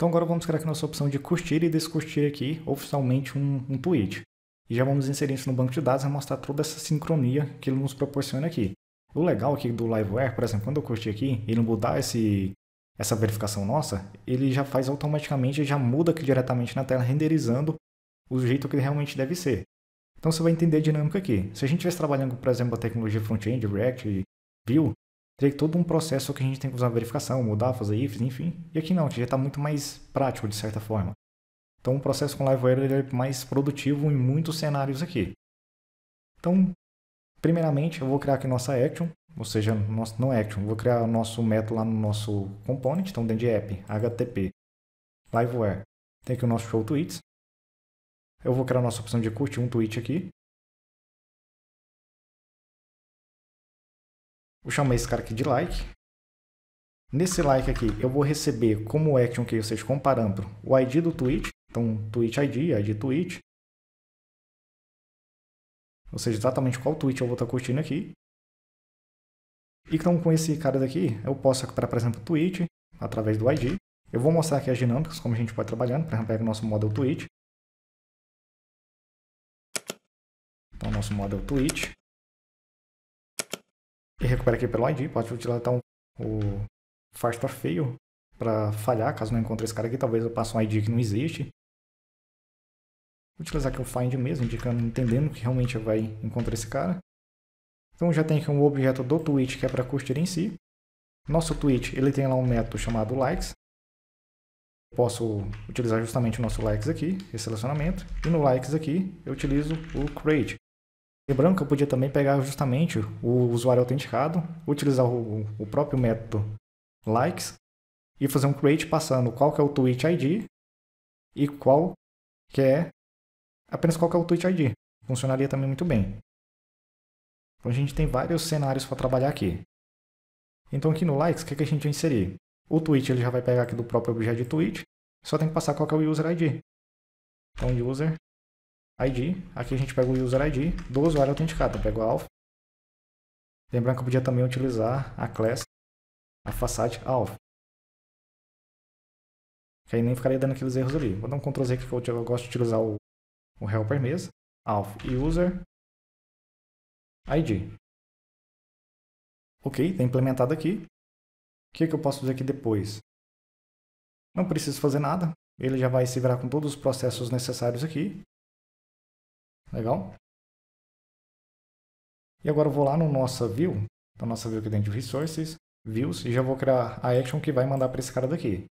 Então agora vamos criar aqui nossa opção de curtir e descurtir aqui oficialmente um, um tweet. E já vamos inserir isso no banco de dados e mostrar toda essa sincronia que ele nos proporciona aqui. O legal aqui do LiveWare, por exemplo, quando eu curti aqui, ele mudar esse, essa verificação nossa, ele já faz automaticamente, já muda aqui diretamente na tela, renderizando o jeito que ele realmente deve ser. Então você vai entender a dinâmica aqui. Se a gente estivesse trabalhando, por exemplo, a tecnologia front-end, React e Vue, teria todo um processo que a gente tem que usar verificação, mudar, fazer ifs, enfim. E aqui não, aqui já está muito mais prático, de certa forma. Então, o processo com Liveware ele é mais produtivo em muitos cenários aqui. Então, primeiramente, eu vou criar aqui nossa action, ou seja, nosso, não action, vou criar o nosso método lá no nosso component, então dentro de app, HTTP, Liveware, tem aqui o nosso show tweets. Eu vou criar a nossa opção de curtir um tweet aqui. Vou chamar esse cara aqui de like. Nesse like aqui, eu vou receber como action é que eu com parâmetro o ID do tweet. Então, tweet ID, ID tweet. Ou seja, exatamente qual tweet eu vou estar tá curtindo aqui. E então, com esse cara daqui, eu posso recuperar, por exemplo, o tweet através do ID. Eu vou mostrar aqui as dinâmicas, como a gente pode trabalhando. Por exemplo, pega o nosso model tweet. Então, nosso model tweet e recupera aqui pelo ID. Pode utilizar tá um, o Fast tá para Fail para falhar, caso não encontre esse cara aqui. Talvez eu passe um ID que não existe. Vou utilizar aqui o find mesmo, indicando, entendendo que realmente vai encontrar esse cara. Então já tem aqui um objeto do tweet que é para curtir em si. Nosso tweet ele tem lá um método chamado likes. Posso utilizar justamente o nosso likes aqui, esse selecionamento. E no likes aqui eu utilizo o create, Lembrando que eu podia também pegar justamente o usuário autenticado, utilizar o, o próprio método likes e fazer um create passando qual que é o tweet ID e qual que é apenas qual que é o tweet ID. Funcionaria também muito bem. Então a gente tem vários cenários para trabalhar aqui. Então aqui no likes, o que, que a gente vai inserir? O tweet ele já vai pegar aqui do próprio objeto de tweet, só tem que passar qual que é o user ID. Então user ID. Aqui a gente pega o user ID do usuário autenticado. Então, pega o alpha. Lembrando que eu podia também utilizar a class, a facade alpha. Que aí nem ficaria dando aqueles erros ali. Vou dar um Ctrl Z aqui que eu gosto de utilizar o, o helper mesmo. Alpha e user ID. Ok, está implementado aqui. O que, que eu posso fazer aqui depois? Não preciso fazer nada. Ele já vai se virar com todos os processos necessários aqui. Legal? E agora eu vou lá no nossa view, então nossa view aqui dentro de resources, views, e já vou criar a action que vai mandar para esse cara daqui.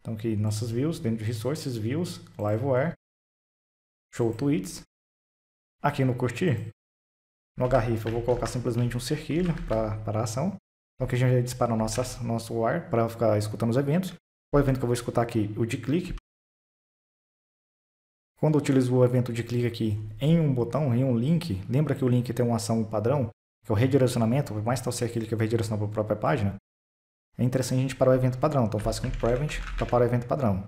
Então aqui, nossas views, dentro de resources, views, liveware, show tweets. Aqui no curtir, no href eu vou colocar simplesmente um cerquilho para a ação. Então aqui a gente dispara o nosso, nosso wire para ficar escutando os eventos. O evento que eu vou escutar aqui, o de clique, quando eu utilizo o evento de clique aqui em um botão, em um link, lembra que o link tem uma ação padrão, que é o redirecionamento, por mais tal ser aquele que vai redirecionar para a própria página, é interessante a gente parar o evento padrão. Então faço com prevent para parar o evento padrão.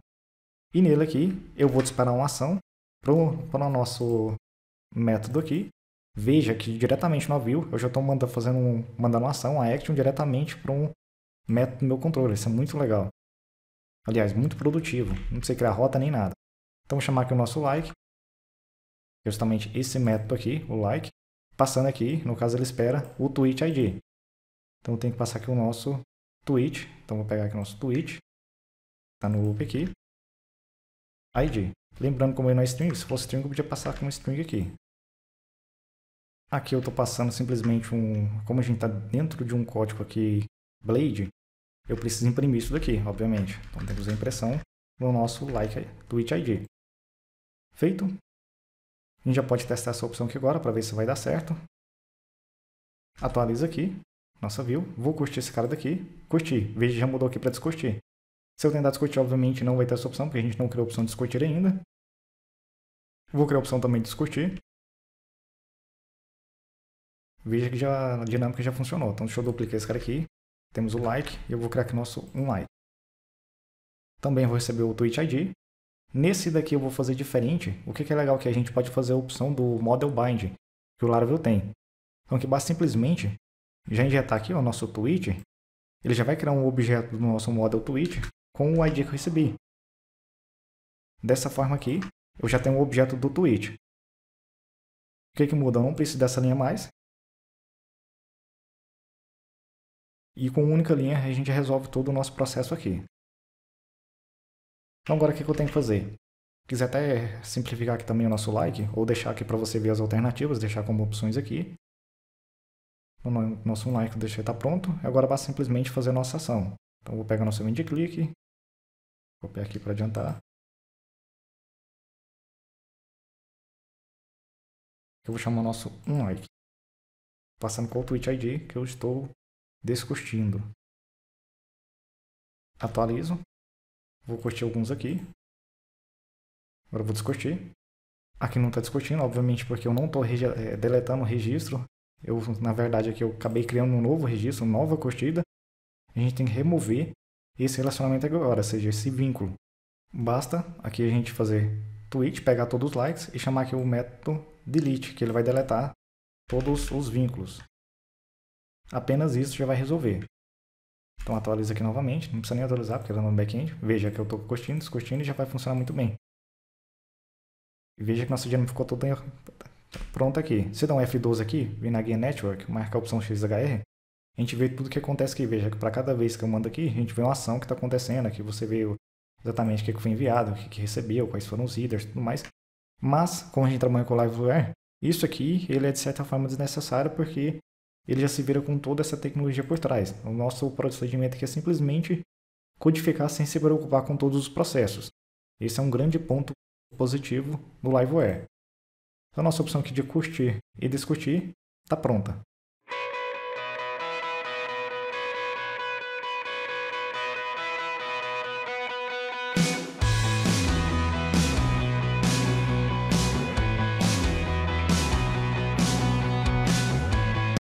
E nele aqui, eu vou disparar uma ação para o nosso método aqui. Veja que diretamente no view, eu já estou mandando, fazendo um, mandando uma ação, a action, diretamente para um método do meu controle. Isso é muito legal. Aliás, muito produtivo. Não precisa criar rota nem nada. Então, vou chamar aqui o nosso like, justamente esse método aqui, o like, passando aqui, no caso ele espera o tweet ID. Então, tem que passar aqui o nosso tweet. Então, vou pegar aqui o nosso tweet, está no loop aqui, ID. Lembrando como ele não é string, se fosse string eu podia passar como um string aqui. Aqui eu estou passando simplesmente um... Como a gente está dentro de um código aqui, Blade, eu preciso imprimir isso daqui, obviamente. Então temos a impressão no nosso like tweet ID. Feito. A gente já pode testar essa opção aqui agora para ver se vai dar certo. Atualiza aqui. Nossa view. Vou curtir esse cara daqui. curtir Veja, já mudou aqui para descurtir. Se eu tentar descurtir, obviamente não vai ter essa opção, porque a gente não criou a opção de descurtir ainda. Vou criar a opção também de descurtir. Veja que já, a dinâmica já funcionou. Então deixa eu duplicar esse cara aqui. Temos o like e eu vou criar aqui nosso um like. Também vou receber o Twitch ID. Nesse daqui eu vou fazer diferente. O que, é legal é que a gente pode fazer a opção do Model Bind, que o Laravel tem. Então que basta simplesmente já injetar aqui o nosso tweet, ele já vai criar um objeto do nosso model tweet com o ID que eu recebi. Dessa forma aqui, eu já tenho um objeto do tweet. O que, que muda? Eu não preciso dessa linha mais. E com uma única linha a gente resolve todo o nosso processo aqui. Então agora o que, eu tenho que fazer? Quiser até simplificar aqui também o nosso like, ou deixar aqui para você ver as alternativas, deixar como opções aqui. O nosso like deixei está pronto. Agora basta simplesmente fazer a nossa ação. Então eu vou pegar nosso evento de clique, copiar aqui para adiantar. Eu vou chamar o nosso like, passando com o Twitch ID que eu estou descostindo. Atualizo. Vou curtir alguns aqui. Agora vou descurtir. Aqui não está descurtindo, obviamente, porque eu não estou eh, deletando o registro. Eu, na verdade, aqui eu acabei criando um novo registro, uma nova curtida. A gente tem que remover esse relacionamento agora, ou seja, esse vínculo. Basta aqui a gente fazer tweet, pegar todos os likes e chamar aqui o método delete, que ele vai deletar todos os vínculos. Apenas isso já vai resolver. Então atualiza aqui novamente, não precisa nem atualizar porque ela é tá no back-end. Veja que eu estou curtindo, descurtindo e já vai funcionar muito bem. E veja que nossa dinâmica ficou toda pronta aqui. Se dá um F12 aqui, vem na Guia Network, marca a opção XHR, a gente vê tudo o que acontece aqui. Veja que para cada vez que eu mando aqui, a gente vê uma ação que está acontecendo. Aqui você vê exatamente o que foi enviado, o que recebeu, quais foram os headers e tudo mais. Mas, como a gente trabalha com o LiveWare, isso aqui ele é de certa forma desnecessário porque ele já se vira com toda essa tecnologia por trás. O nosso procedimento aqui é simplesmente codificar sem se preocupar com todos os processos. Esse é um grande ponto positivo do LiveWare. Então, a nossa opção aqui de curtir e discutir está pronta.